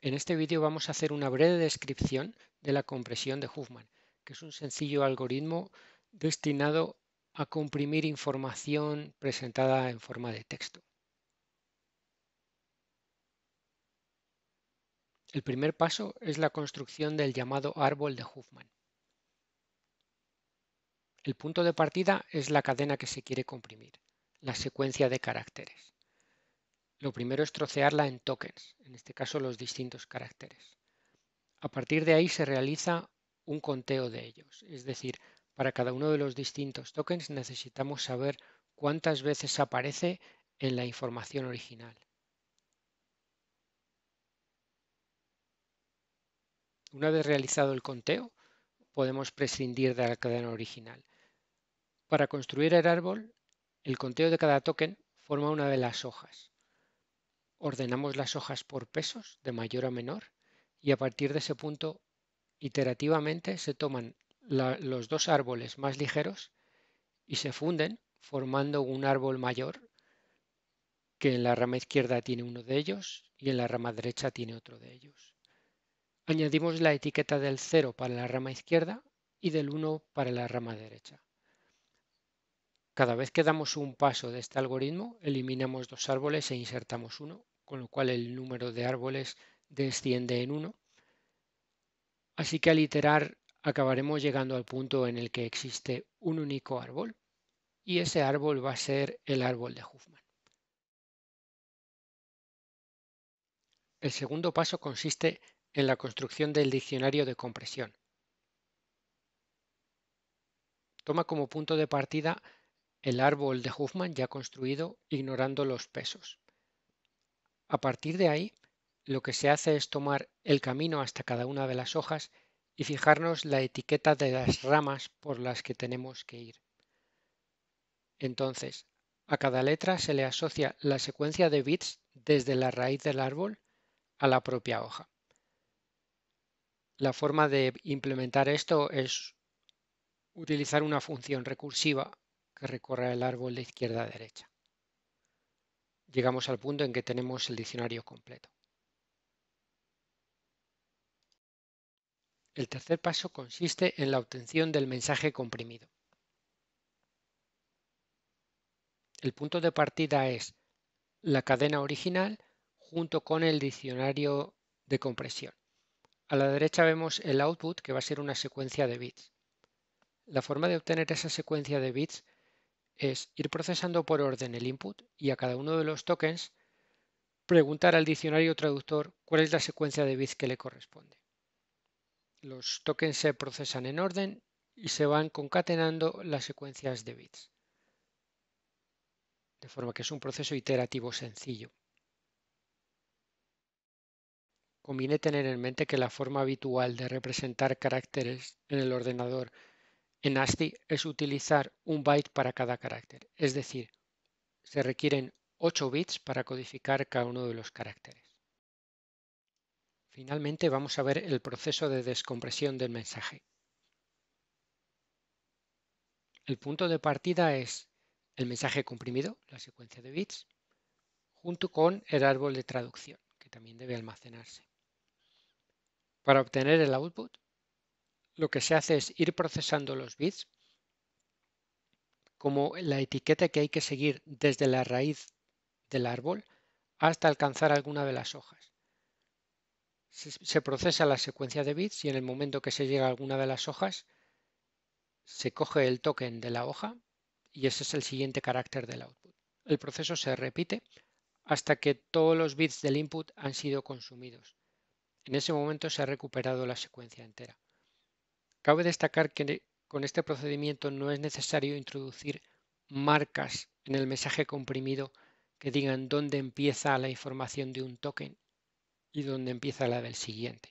En este vídeo vamos a hacer una breve descripción de la compresión de Huffman, que es un sencillo algoritmo destinado a comprimir información presentada en forma de texto. El primer paso es la construcción del llamado árbol de Huffman. El punto de partida es la cadena que se quiere comprimir, la secuencia de caracteres. Lo primero es trocearla en tokens, en este caso los distintos caracteres. A partir de ahí se realiza un conteo de ellos, es decir, para cada uno de los distintos tokens necesitamos saber cuántas veces aparece en la información original. Una vez realizado el conteo, podemos prescindir de la cadena original. Para construir el árbol, el conteo de cada token forma una de las hojas ordenamos las hojas por pesos, de mayor a menor, y a partir de ese punto, iterativamente, se toman los dos árboles más ligeros y se funden formando un árbol mayor que en la rama izquierda tiene uno de ellos y en la rama derecha tiene otro de ellos. Añadimos la etiqueta del 0 para la rama izquierda y del 1 para la rama derecha. Cada vez que damos un paso de este algoritmo, eliminamos dos árboles e insertamos uno, con lo cual el número de árboles desciende en uno. Así que al iterar acabaremos llegando al punto en el que existe un único árbol y ese árbol va a ser el árbol de Huffman. El segundo paso consiste en la construcción del diccionario de compresión. Toma como punto de partida el árbol de Huffman ya construido ignorando los pesos. A partir de ahí, lo que se hace es tomar el camino hasta cada una de las hojas y fijarnos la etiqueta de las ramas por las que tenemos que ir. Entonces, a cada letra se le asocia la secuencia de bits desde la raíz del árbol a la propia hoja. La forma de implementar esto es utilizar una función recursiva que recorra el árbol de izquierda a derecha. Llegamos al punto en que tenemos el diccionario completo. El tercer paso consiste en la obtención del mensaje comprimido. El punto de partida es la cadena original junto con el diccionario de compresión. A la derecha vemos el output que va a ser una secuencia de bits. La forma de obtener esa secuencia de bits es ir procesando por orden el input y a cada uno de los tokens preguntar al diccionario traductor cuál es la secuencia de bits que le corresponde. Los tokens se procesan en orden y se van concatenando las secuencias de bits. De forma que es un proceso iterativo sencillo. Conviene tener en mente que la forma habitual de representar caracteres en el ordenador en ASCII es utilizar un byte para cada carácter, es decir, se requieren 8 bits para codificar cada uno de los caracteres. Finalmente vamos a ver el proceso de descompresión del mensaje. El punto de partida es el mensaje comprimido, la secuencia de bits, junto con el árbol de traducción, que también debe almacenarse. Para obtener el output lo que se hace es ir procesando los bits como la etiqueta que hay que seguir desde la raíz del árbol hasta alcanzar alguna de las hojas. Se procesa la secuencia de bits y en el momento que se llega a alguna de las hojas se coge el token de la hoja y ese es el siguiente carácter del output. El proceso se repite hasta que todos los bits del input han sido consumidos. En ese momento se ha recuperado la secuencia entera. Cabe destacar que con este procedimiento no es necesario introducir marcas en el mensaje comprimido que digan dónde empieza la información de un token y dónde empieza la del siguiente.